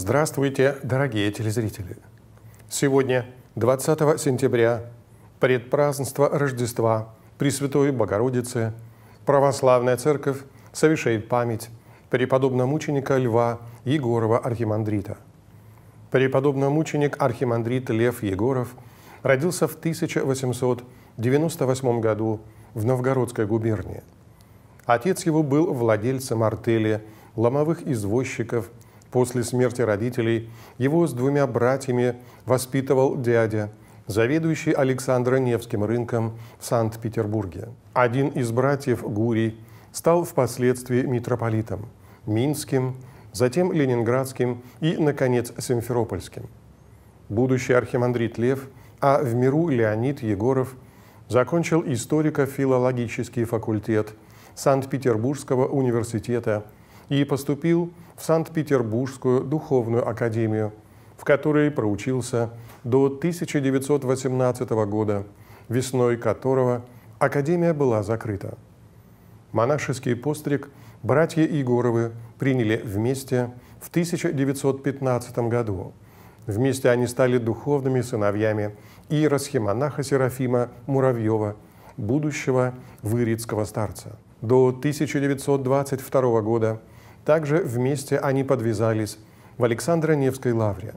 Здравствуйте, дорогие телезрители! Сегодня, 20 сентября, предпразднество Рождества Пресвятой Богородицы, Православная Церковь совершает память преподобного мученика Льва Егорова Архимандрита. Преподобный мученик Архимандрит Лев Егоров родился в 1898 году в Новгородской губернии. Отец его был владельцем артели ломовых извозчиков – после смерти родителей его с двумя братьями воспитывал дядя, заведующий Александра Невским рынком в Санкт-Петербурге. Один из братьев, Гурий, стал впоследствии митрополитом – Минским, затем Ленинградским и, наконец, Симферопольским. Будущий архимандрит Лев, а в миру Леонид Егоров закончил историко-филологический факультет Санкт-Петербургского университета – и поступил в Санкт-Петербургскую духовную академию, в которой проучился до 1918 года, весной которого академия была закрыта. Монашеский постриг братья Егоровы приняли вместе в 1915 году. Вместе они стали духовными сыновьями иеросхимонаха Серафима Муравьева, будущего вырицкого старца. До 1922 года – также вместе они подвязались в Александро-Невской лавре.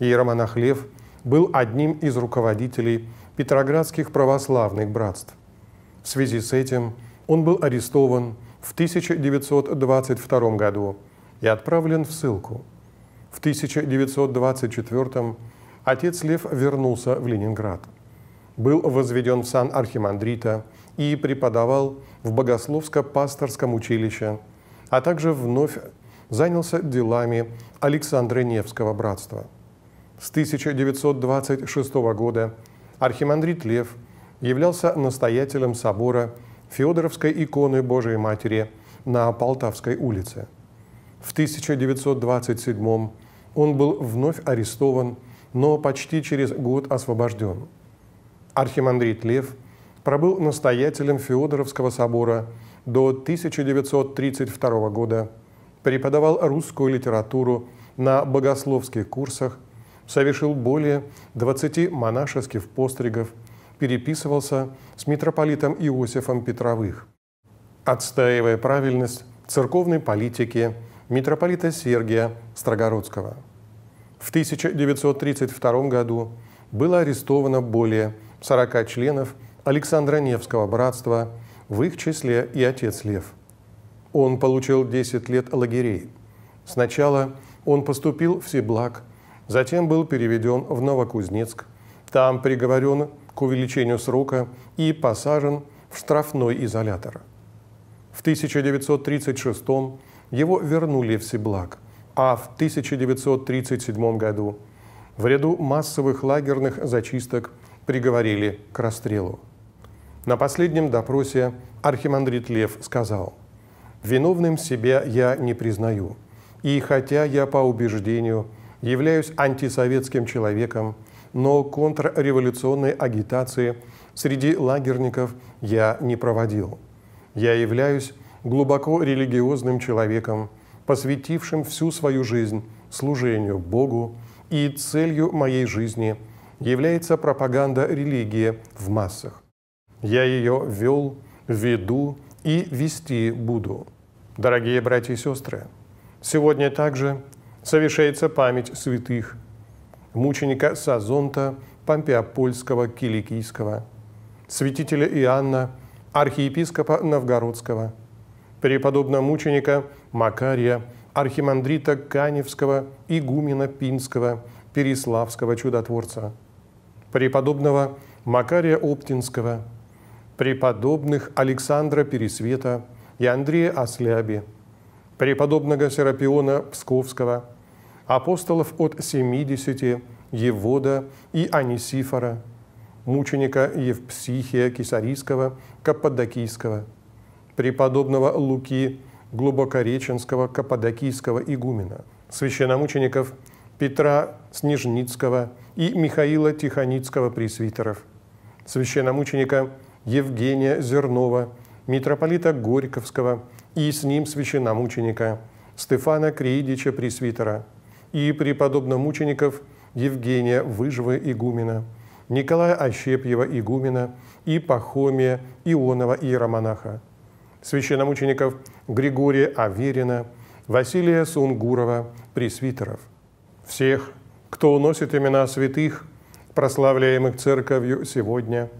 Иеромонах Лев был одним из руководителей петроградских православных братств. В связи с этим он был арестован в 1922 году и отправлен в ссылку. В 1924 отец Лев вернулся в Ленинград. Был возведен в сан архимандрита и преподавал в Богословско-пасторском училище а также вновь занялся делами Александра Невского братства. С 1926 года архимандрит Лев являлся настоятелем собора Феодоровской иконы Божией Матери на Полтавской улице. В 1927 он был вновь арестован, но почти через год освобожден. Архимандрит Лев пробыл настоятелем Феодоровского собора – до 1932 года, преподавал русскую литературу на богословских курсах, совершил более 20 монашеских постригов, переписывался с митрополитом Иосифом Петровых. Отстаивая правильность церковной политики митрополита Сергия Строгородского. В 1932 году было арестовано более 40 членов Александра Невского братства – в их числе и отец Лев. Он получил 10 лет лагерей. Сначала он поступил в Сиблак, затем был переведен в Новокузнецк, там приговорен к увеличению срока и посажен в штрафной изолятор. В 1936 его вернули в Сиблак, а в 1937 году в ряду массовых лагерных зачисток приговорили к расстрелу. На последнем допросе архимандрит Лев сказал, «Виновным себя я не признаю, и хотя я по убеждению являюсь антисоветским человеком, но контрреволюционной агитации среди лагерников я не проводил. Я являюсь глубоко религиозным человеком, посвятившим всю свою жизнь служению Богу, и целью моей жизни является пропаганда религии в массах. Я ее вел, веду и вести буду. Дорогие братья и сестры, сегодня также совершается память святых, мученика Сазонта Помпеопольского Киликийского, святителя Иоанна, архиепископа Новгородского, преподобного мученика Макария, архимандрита Каневского, игумена Пинского, Переславского чудотворца, преподобного Макария Оптинского – преподобных Александра Пересвета и Андрея Асляби, преподобного Серапиона Псковского, апостолов от 70, Евода и Анисифора, мученика Евпсихия Кисарийского, Каппадокийского, преподобного Луки Глубокореченского, Каппадокийского игумена, священномучеников Петра Снежницкого и Михаила Тихоницкого пресвитеров, священномученика Евгения Зернова, митрополита Горьковского и с ним священномученика Стефана Кридича Пресвитера и преподобномучеников Евгения Выживы Игумена, Николая Ощепьева Игумена и Пахомия Ионова Иеромонаха, священномучеников Григория Аверина, Василия Сунгурова, пресвитеров. Всех, кто уносит имена святых, прославляемых Церковью сегодня –